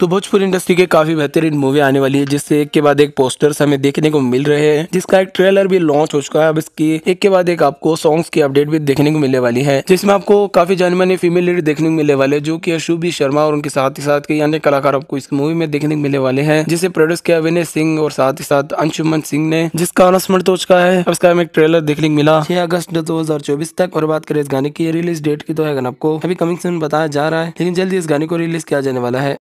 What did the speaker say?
तो भोजपुरी इंडस्ट्री के काफी बेहतरीन मूवी आने वाली है जिससे एक के बाद एक पोस्टर्स हमें देखने को मिल रहे हैं जिसका एक ट्रेलर भी लॉन्च हो चुका है अब इसकी एक के बाद एक आपको सॉन्ग्स की अपडेट भी देखने को मिलने वाली है जिसमें आपको काफी मानी फीमेल लीड देखने को मिलने वाले जो की अशुभी शर्मा और उनके साथ ही साथ कई अन्य कलाकार आपको इस मूवी में देखने को मिलने वाले है जिसे प्रोड्यूस किया अभिनय सिंह और साथ ही साथ अंशुमन सिंह ने जिसका अनाउंसमेंट तो हो चुका है उसका हमें ट्रेलर देखने को मिला छह अगस्त दो तक और बात करें इस गाने की रिलीज डेट की तो है आपको अभी कमिंग सून बताया जा रहा है लेकिन जल्दी इस गाने को रिलीज किया जाने वाला है